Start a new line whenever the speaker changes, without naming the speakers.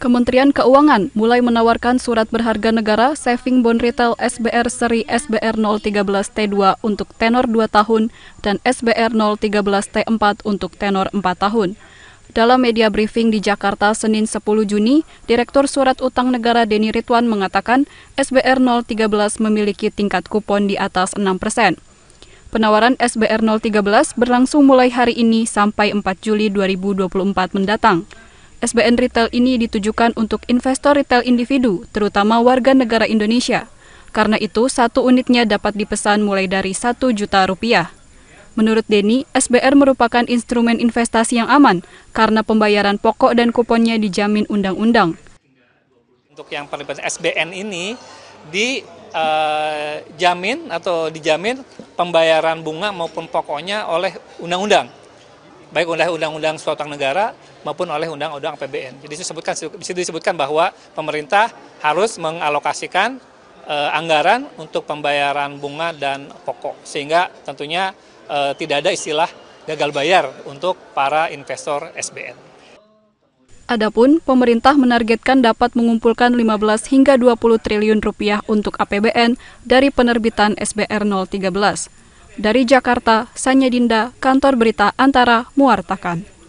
Kementerian Keuangan mulai menawarkan surat berharga negara Saving Bond Retail SBR seri SBR 013T2 untuk tenor 2 tahun dan SBR 013T4 untuk tenor 4 tahun. Dalam media briefing di Jakarta Senin 10 Juni, Direktur Surat Utang Negara Deni Ritwan mengatakan SBR 013 memiliki tingkat kupon di atas 6 persen. Penawaran SBR 013 berlangsung mulai hari ini sampai 4 Juli 2024 mendatang. SBN retail ini ditujukan untuk investor retail individu, terutama warga negara Indonesia. Karena itu, satu unitnya dapat dipesan mulai dari 1 juta rupiah. Menurut Denny, SBR merupakan instrumen investasi yang aman karena pembayaran pokok dan kuponnya dijamin undang-undang.
Untuk yang penelitian SBN ini, di Eh, jamin atau dijamin pembayaran bunga maupun pokoknya oleh undang-undang baik oleh undang-undang suatu negara maupun oleh undang-undang APBN. Jadi disebutkan disebutkan bahwa pemerintah harus mengalokasikan eh, anggaran untuk pembayaran bunga dan pokok sehingga tentunya eh, tidak ada istilah gagal bayar untuk para investor SBN.
Adapun pemerintah menargetkan dapat mengumpulkan 15 hingga 20 triliun rupiah untuk APBN dari penerbitan SBR 013. Dari Jakarta, Sanya Dinda, Kantor Berita Antara, Muartakan.